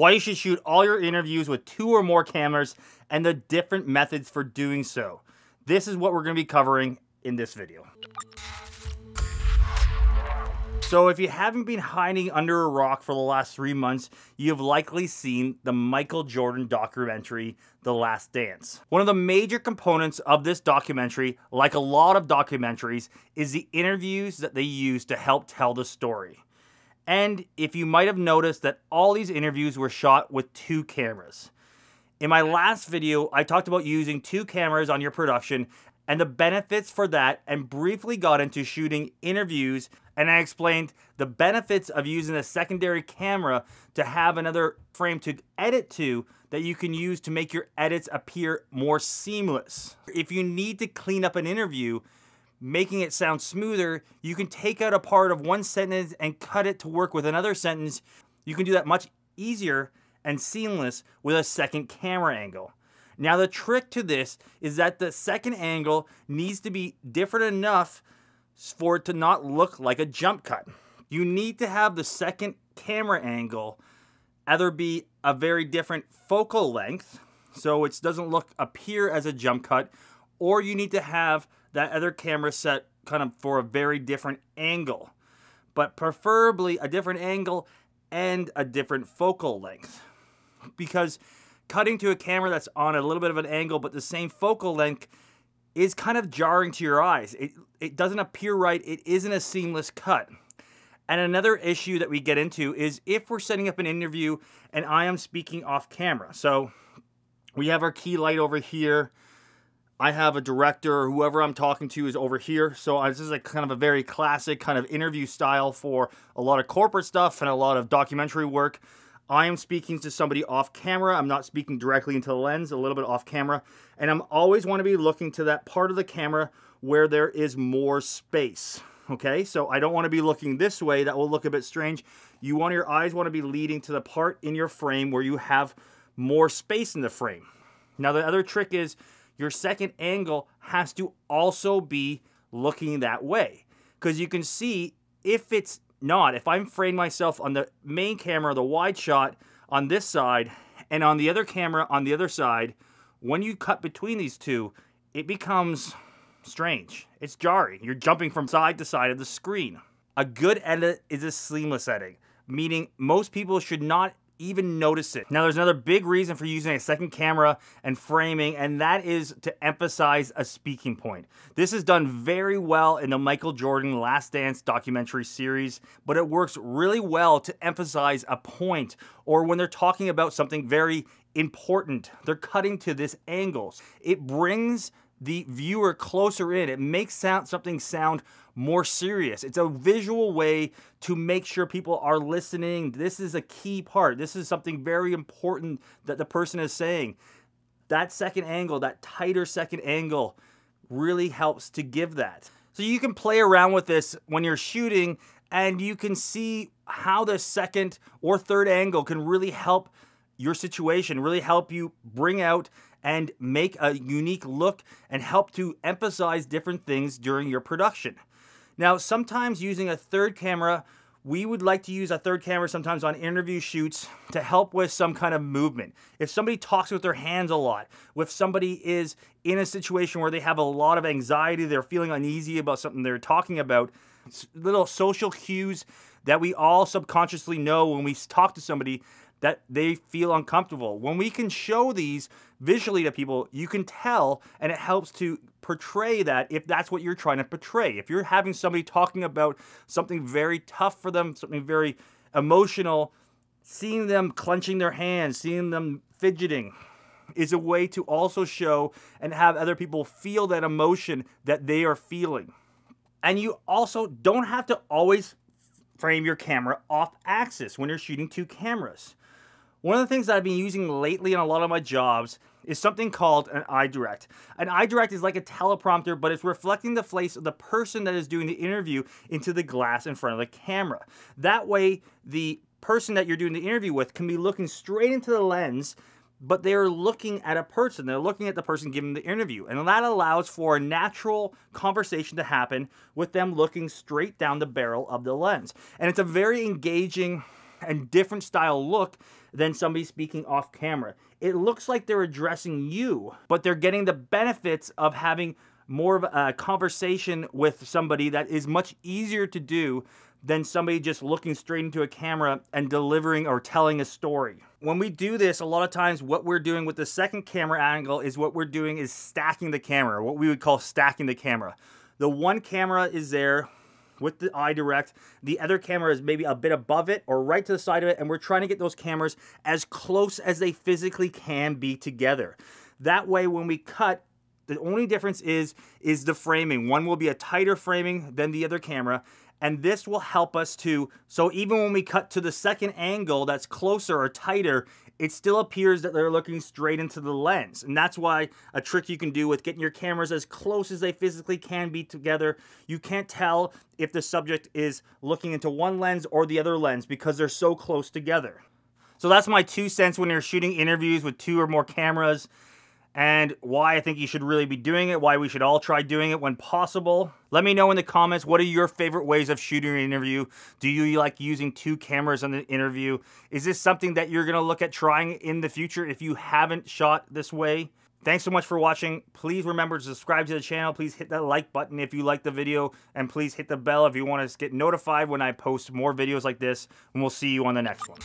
why you should shoot all your interviews with two or more cameras, and the different methods for doing so. This is what we're going to be covering in this video. So if you haven't been hiding under a rock for the last three months, you have likely seen the Michael Jordan documentary, The Last Dance. One of the major components of this documentary, like a lot of documentaries, is the interviews that they use to help tell the story. And if you might have noticed that all these interviews were shot with two cameras. In my last video, I talked about using two cameras on your production and the benefits for that and briefly got into shooting interviews and I explained the benefits of using a secondary camera to have another frame to edit to that you can use to make your edits appear more seamless. If you need to clean up an interview, making it sound smoother, you can take out a part of one sentence and cut it to work with another sentence. You can do that much easier and seamless with a second camera angle. Now the trick to this is that the second angle needs to be different enough for it to not look like a jump cut. You need to have the second camera angle either be a very different focal length, so it doesn't look appear as a jump cut, or you need to have that other camera set kind of for a very different angle, but preferably a different angle and a different focal length. Because cutting to a camera that's on a little bit of an angle but the same focal length is kind of jarring to your eyes. It, it doesn't appear right, it isn't a seamless cut. And another issue that we get into is if we're setting up an interview and I am speaking off camera. So we have our key light over here. I have a director, whoever I'm talking to is over here. So this is a kind of a very classic kind of interview style for a lot of corporate stuff and a lot of documentary work. I am speaking to somebody off camera. I'm not speaking directly into the lens, a little bit off camera. And I'm always want to be looking to that part of the camera where there is more space. Okay, so I don't want to be looking this way. That will look a bit strange. You want your eyes want to be leading to the part in your frame where you have more space in the frame. Now the other trick is your second angle has to also be looking that way. Because you can see if it's not, if I'm framed myself on the main camera, the wide shot on this side, and on the other camera on the other side, when you cut between these two, it becomes strange. It's jarring. You're jumping from side to side of the screen. A good edit is a seamless editing, meaning most people should not even notice it. Now, there's another big reason for using a second camera and framing, and that is to emphasize a speaking point. This is done very well in the Michael Jordan Last Dance documentary series, but it works really well to emphasize a point or when they're talking about something very important. They're cutting to this angle. It brings the viewer closer in. It makes sound, something sound more serious. It's a visual way to make sure people are listening. This is a key part. This is something very important that the person is saying. That second angle, that tighter second angle, really helps to give that. So you can play around with this when you're shooting and you can see how the second or third angle can really help your situation, really help you bring out and make a unique look and help to emphasize different things during your production. Now, sometimes using a third camera, we would like to use a third camera sometimes on interview shoots to help with some kind of movement. If somebody talks with their hands a lot, if somebody is in a situation where they have a lot of anxiety, they're feeling uneasy about something they're talking about, little social cues that we all subconsciously know when we talk to somebody that they feel uncomfortable. When we can show these visually to people, you can tell, and it helps to portray that if that's what you're trying to portray. If you're having somebody talking about something very tough for them, something very emotional, seeing them clenching their hands, seeing them fidgeting is a way to also show and have other people feel that emotion that they are feeling. And you also don't have to always frame your camera off axis when you're shooting two cameras. One of the things I've been using lately in a lot of my jobs is something called an iDirect. An iDirect is like a teleprompter, but it's reflecting the face of the person that is doing the interview into the glass in front of the camera. That way, the person that you're doing the interview with can be looking straight into the lens but they're looking at a person. They're looking at the person giving the interview. And that allows for a natural conversation to happen with them looking straight down the barrel of the lens. And it's a very engaging and different style look than somebody speaking off camera. It looks like they're addressing you, but they're getting the benefits of having more of a conversation with somebody that is much easier to do than somebody just looking straight into a camera and delivering or telling a story when we do this, a lot of times what we're doing with the second camera angle is what we're doing is stacking the camera, what we would call stacking the camera. The one camera is there with the eye direct. The other camera is maybe a bit above it or right to the side of it. And we're trying to get those cameras as close as they physically can be together. That way, when we cut, the only difference is is the framing. One will be a tighter framing than the other camera, and this will help us to, so even when we cut to the second angle that's closer or tighter, it still appears that they're looking straight into the lens. And that's why a trick you can do with getting your cameras as close as they physically can be together. You can't tell if the subject is looking into one lens or the other lens because they're so close together. So that's my two cents when you're shooting interviews with two or more cameras and why I think you should really be doing it, why we should all try doing it when possible. Let me know in the comments, what are your favorite ways of shooting an interview? Do you like using two cameras on the interview? Is this something that you're gonna look at trying in the future if you haven't shot this way? Thanks so much for watching. Please remember to subscribe to the channel. Please hit that like button if you like the video. And please hit the bell if you want to get notified when I post more videos like this. And we'll see you on the next one.